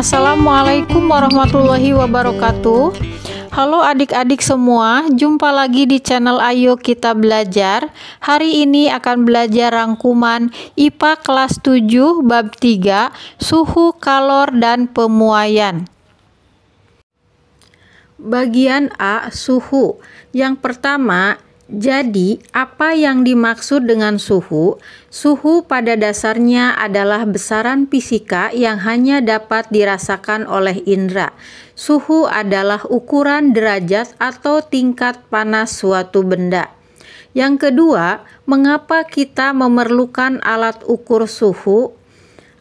Assalamualaikum warahmatullahi wabarakatuh. Halo adik-adik semua, jumpa lagi di channel Ayo Kita Belajar. Hari ini akan belajar rangkuman IPA kelas 7 bab 3, suhu, kalor dan pemuaian. Bagian A, suhu. Yang pertama, jadi, apa yang dimaksud dengan suhu? Suhu pada dasarnya adalah besaran fisika yang hanya dapat dirasakan oleh indera. Suhu adalah ukuran derajat atau tingkat panas suatu benda. Yang kedua, mengapa kita memerlukan alat ukur suhu?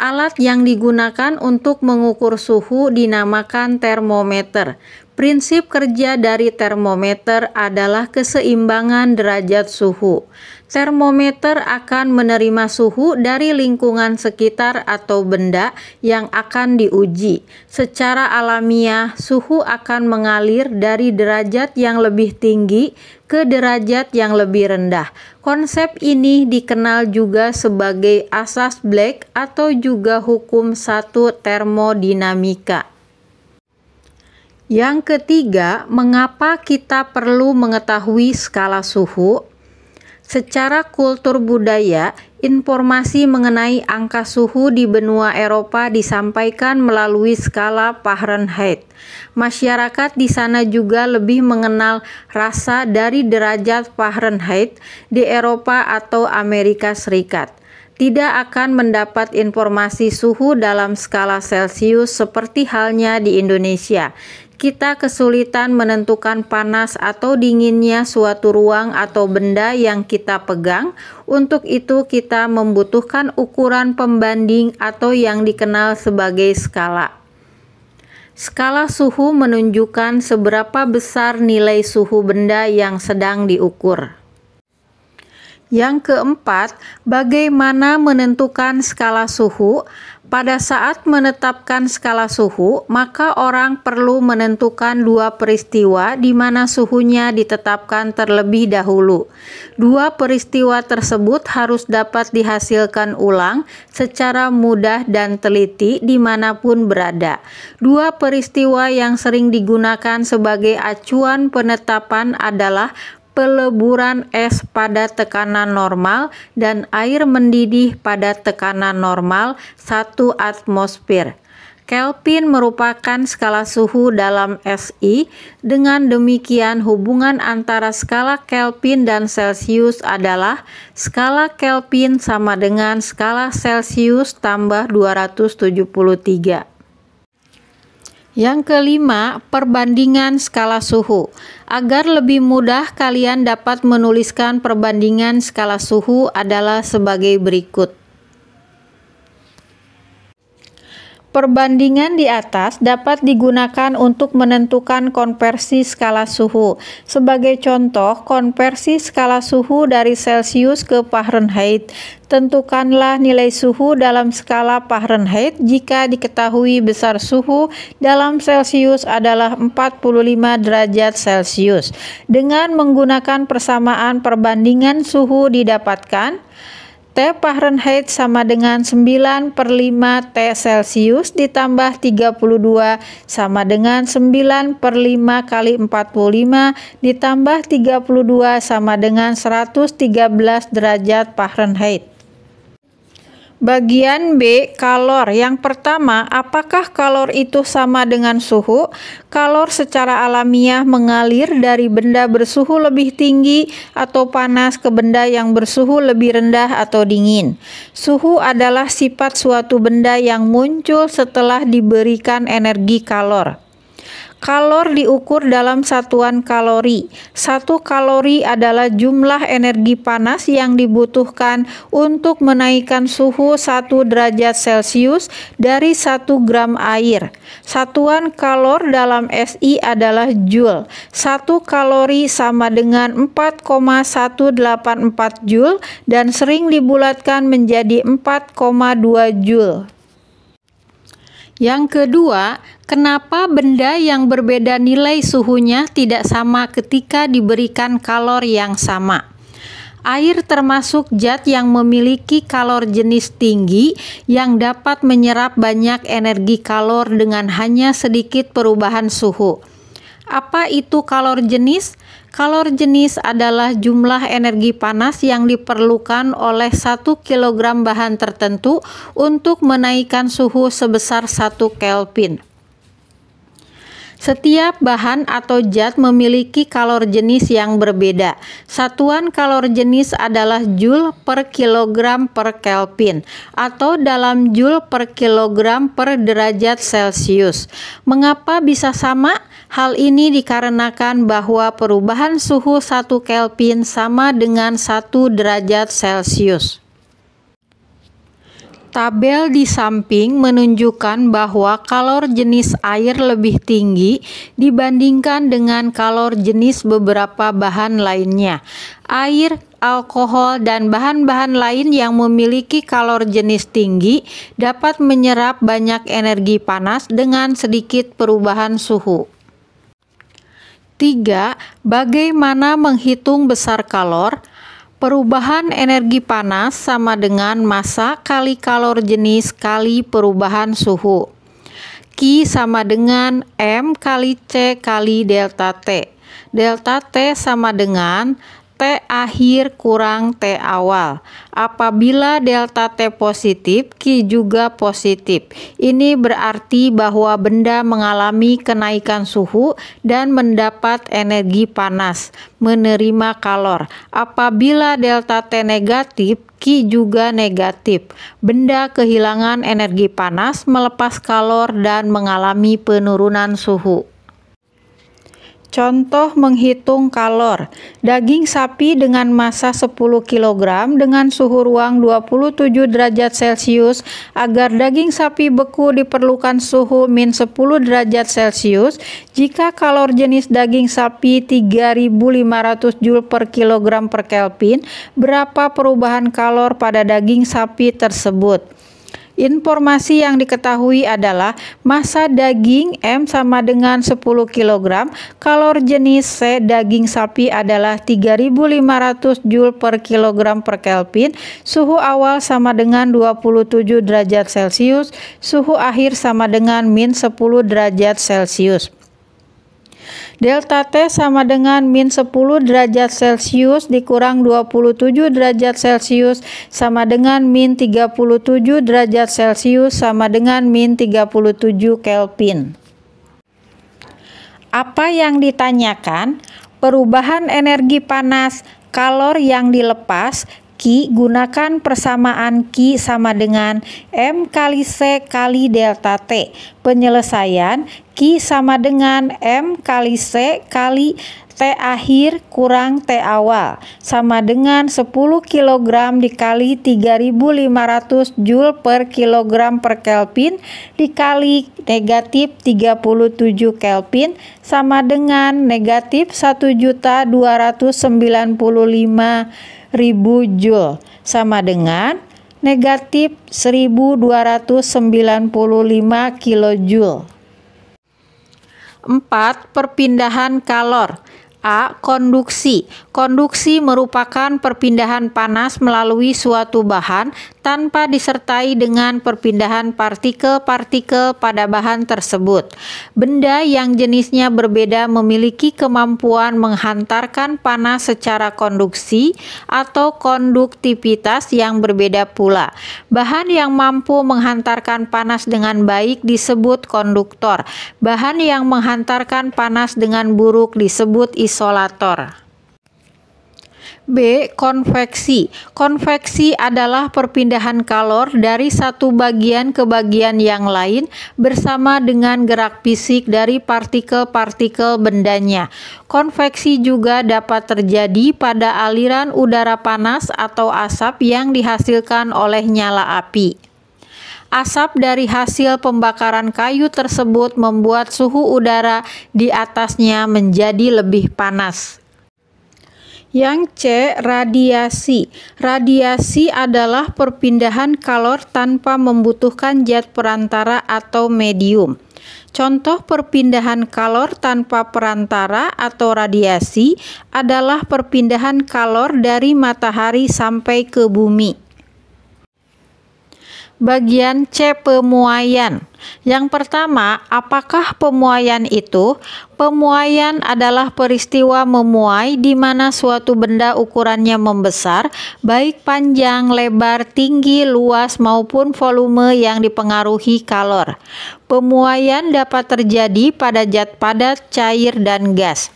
Alat yang digunakan untuk mengukur suhu dinamakan termometer. Prinsip kerja dari termometer adalah keseimbangan derajat suhu. Termometer akan menerima suhu dari lingkungan sekitar atau benda yang akan diuji. Secara alamiah, suhu akan mengalir dari derajat yang lebih tinggi ke derajat yang lebih rendah. Konsep ini dikenal juga sebagai asas Black atau juga hukum satu termodinamika. Yang ketiga, mengapa kita perlu mengetahui skala suhu? Secara kultur budaya, informasi mengenai angka suhu di benua Eropa disampaikan melalui skala Fahrenheit. Masyarakat di sana juga lebih mengenal rasa dari derajat Fahrenheit di Eropa atau Amerika Serikat tidak akan mendapat informasi suhu dalam skala Celcius seperti halnya di Indonesia kita kesulitan menentukan panas atau dinginnya suatu ruang atau benda yang kita pegang. Untuk itu, kita membutuhkan ukuran pembanding atau yang dikenal sebagai skala. Skala suhu menunjukkan seberapa besar nilai suhu benda yang sedang diukur. Yang keempat, bagaimana menentukan skala suhu? Pada saat menetapkan skala suhu, maka orang perlu menentukan dua peristiwa di mana suhunya ditetapkan terlebih dahulu. Dua peristiwa tersebut harus dapat dihasilkan ulang secara mudah dan teliti dimanapun berada. Dua peristiwa yang sering digunakan sebagai acuan penetapan adalah peleburan es pada tekanan normal dan air mendidih pada tekanan normal 1 atmosfer. Kelvin merupakan skala suhu dalam SI. Dengan demikian, hubungan antara skala Kelvin dan Celsius adalah skala Kelvin sama dengan skala Celsius tambah 273. Yang kelima, perbandingan skala suhu. Agar lebih mudah kalian dapat menuliskan perbandingan skala suhu adalah sebagai berikut. Perbandingan di atas dapat digunakan untuk menentukan konversi skala suhu. Sebagai contoh, konversi skala suhu dari Celsius ke Fahrenheit. Tentukanlah nilai suhu dalam skala Fahrenheit jika diketahui besar suhu dalam Celsius adalah 45 derajat Celsius. Dengan menggunakan persamaan perbandingan suhu didapatkan T Fahrenheit sama dengan 9 per 5 T Celcius ditambah 32 sama dengan 9 per 5 kali 45 ditambah 32 sama dengan 113 derajat Fahrenheit. Bagian B, kalor. Yang pertama, apakah kalor itu sama dengan suhu? Kalor secara alamiah mengalir dari benda bersuhu lebih tinggi atau panas ke benda yang bersuhu lebih rendah atau dingin. Suhu adalah sifat suatu benda yang muncul setelah diberikan energi kalor. Kalor diukur dalam satuan kalori. Satu kalori adalah jumlah energi panas yang dibutuhkan untuk menaikkan suhu 1 derajat Celcius dari 1 gram air. Satuan kalor dalam SI adalah joule. Satu kalori sama dengan 4,184 joule dan sering dibulatkan menjadi 4,2 joule. Yang kedua, kenapa benda yang berbeda nilai suhunya tidak sama ketika diberikan kalor yang sama? Air termasuk zat yang memiliki kalor jenis tinggi yang dapat menyerap banyak energi kalor dengan hanya sedikit perubahan suhu. Apa itu kalor jenis? Kalor jenis adalah jumlah energi panas yang diperlukan oleh 1 kg bahan tertentu untuk menaikkan suhu sebesar 1 Kelvin. Setiap bahan atau zat memiliki kalor jenis yang berbeda. Satuan kalor jenis adalah joule per kilogram per Kelvin atau dalam joule per kilogram per derajat Celcius. Mengapa bisa sama? Hal ini dikarenakan bahwa perubahan suhu satu Kelvin sama dengan satu derajat Celcius. Tabel di samping menunjukkan bahwa kalor jenis air lebih tinggi dibandingkan dengan kalor jenis beberapa bahan lainnya. Air, alkohol, dan bahan-bahan lain yang memiliki kalor jenis tinggi dapat menyerap banyak energi panas dengan sedikit perubahan suhu. 3. Bagaimana menghitung besar kalor? Perubahan energi panas sama dengan massa kali kalor jenis kali perubahan suhu. Q sama dengan M kali C kali delta T. Delta T sama dengan T akhir kurang T awal. Apabila delta T positif, Q juga positif. Ini berarti bahwa benda mengalami kenaikan suhu dan mendapat energi panas, menerima kalor. Apabila delta T negatif, Q juga negatif. Benda kehilangan energi panas, melepas kalor, dan mengalami penurunan suhu. Contoh menghitung kalor. Daging sapi dengan massa 10 kg dengan suhu ruang 27 derajat Celcius agar daging sapi beku diperlukan suhu min 10 derajat Celcius. Jika kalor jenis daging sapi 3500 Joule per kilogram per Kelvin, berapa perubahan kalor pada daging sapi tersebut? Informasi yang diketahui adalah massa daging M sama dengan 10 kg, kalor jenis C daging sapi adalah 3500 Joule per kilogram per Kelvin, suhu awal sama dengan 27 derajat Celcius, suhu akhir sama dengan min 10 derajat Celcius. Delta T sama dengan min 10 derajat Celcius dikurang 27 derajat Celcius sama dengan min 37 derajat Celcius sama dengan min 37 Kelvin. Apa yang ditanyakan? Perubahan energi panas, kalor yang dilepas, Ki, gunakan persamaan Ki sama dengan M kali C kali delta T. Penyelesaian Ki sama dengan M kali C kali T akhir kurang T awal sama dengan 10 kg dikali 3500 Joule per kilogram per Kelvin dikali negatif 37 Kelvin sama dengan negatif 1.295 1000 joule sama dengan negatif 1295 kilojoule. 4. Perpindahan kalor A. Konduksi Konduksi merupakan perpindahan panas melalui suatu bahan tanpa disertai dengan perpindahan partikel-partikel pada bahan tersebut. Benda yang jenisnya berbeda memiliki kemampuan menghantarkan panas secara konduksi atau konduktivitas yang berbeda pula. Bahan yang mampu menghantarkan panas dengan baik disebut konduktor. Bahan yang menghantarkan panas dengan buruk disebut isolator. B. Konveksi Konveksi adalah perpindahan kalor dari satu bagian ke bagian yang lain bersama dengan gerak fisik dari partikel-partikel bendanya. Konveksi juga dapat terjadi pada aliran udara panas atau asap yang dihasilkan oleh nyala api. Asap dari hasil pembakaran kayu tersebut membuat suhu udara di atasnya menjadi lebih panas. Yang C, radiasi. Radiasi adalah perpindahan kalor tanpa membutuhkan zat perantara atau medium. Contoh perpindahan kalor tanpa perantara atau radiasi adalah perpindahan kalor dari matahari sampai ke bumi bagian C pemuaian. Yang pertama, apakah pemuaian itu? Pemuaian adalah peristiwa memuai di mana suatu benda ukurannya membesar, baik panjang, lebar, tinggi, luas maupun volume yang dipengaruhi kalor. Pemuaian dapat terjadi pada zat padat, cair, dan gas.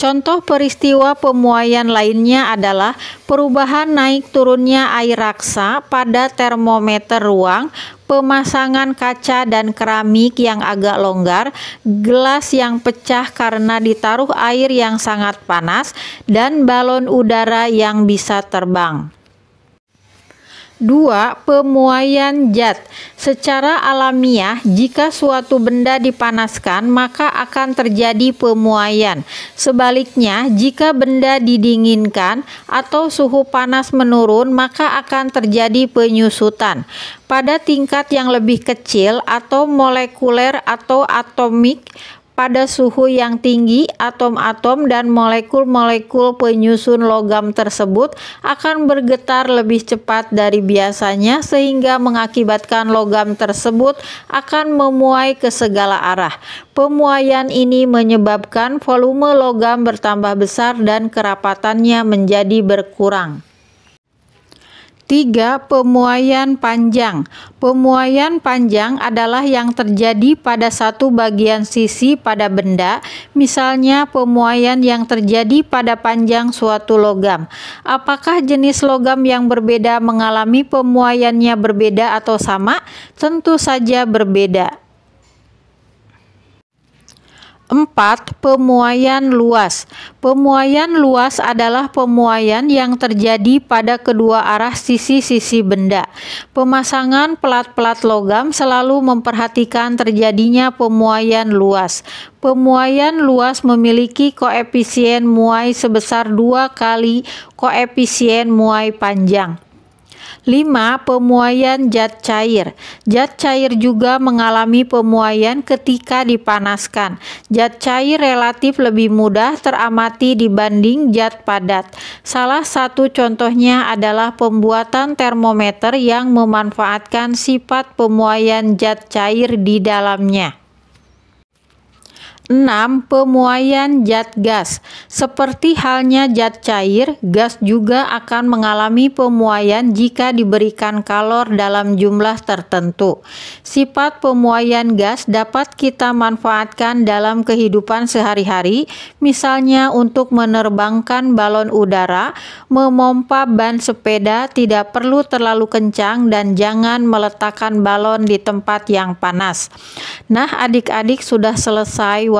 Contoh peristiwa pemuaian lainnya adalah perubahan naik turunnya air raksa pada termometer ruang, pemasangan kaca dan keramik yang agak longgar, gelas yang pecah karena ditaruh air yang sangat panas, dan balon udara yang bisa terbang. 2. Pemuaian zat. Secara alamiah, jika suatu benda dipanaskan, maka akan terjadi pemuaian. Sebaliknya, jika benda didinginkan atau suhu panas menurun, maka akan terjadi penyusutan. Pada tingkat yang lebih kecil atau molekuler atau atomik, pada suhu yang tinggi, atom-atom dan molekul-molekul penyusun logam tersebut akan bergetar lebih cepat dari biasanya sehingga mengakibatkan logam tersebut akan memuai ke segala arah. Pemuaian ini menyebabkan volume logam bertambah besar dan kerapatannya menjadi berkurang. 3. Pemuaian panjang. Pemuaian panjang adalah yang terjadi pada satu bagian sisi pada benda, misalnya pemuaian yang terjadi pada panjang suatu logam. Apakah jenis logam yang berbeda mengalami pemuaiannya berbeda atau sama? Tentu saja berbeda. 4. Pemuaian luas. Pemuaian luas adalah pemuaian yang terjadi pada kedua arah sisi-sisi benda. Pemasangan pelat-pelat logam selalu memperhatikan terjadinya pemuaian luas. Pemuaian luas memiliki koefisien muai sebesar dua kali koefisien muai panjang. 5. Pemuaian zat cair. Zat cair juga mengalami pemuaian ketika dipanaskan. Zat cair relatif lebih mudah teramati dibanding zat padat. Salah satu contohnya adalah pembuatan termometer yang memanfaatkan sifat pemuaian zat cair di dalamnya. 6. Pemuaian zat gas. Seperti halnya zat cair, gas juga akan mengalami pemuaian jika diberikan kalor dalam jumlah tertentu. Sifat pemuaian gas dapat kita manfaatkan dalam kehidupan sehari-hari, misalnya untuk menerbangkan balon udara, memompa ban sepeda tidak perlu terlalu kencang dan jangan meletakkan balon di tempat yang panas. Nah, adik-adik sudah selesai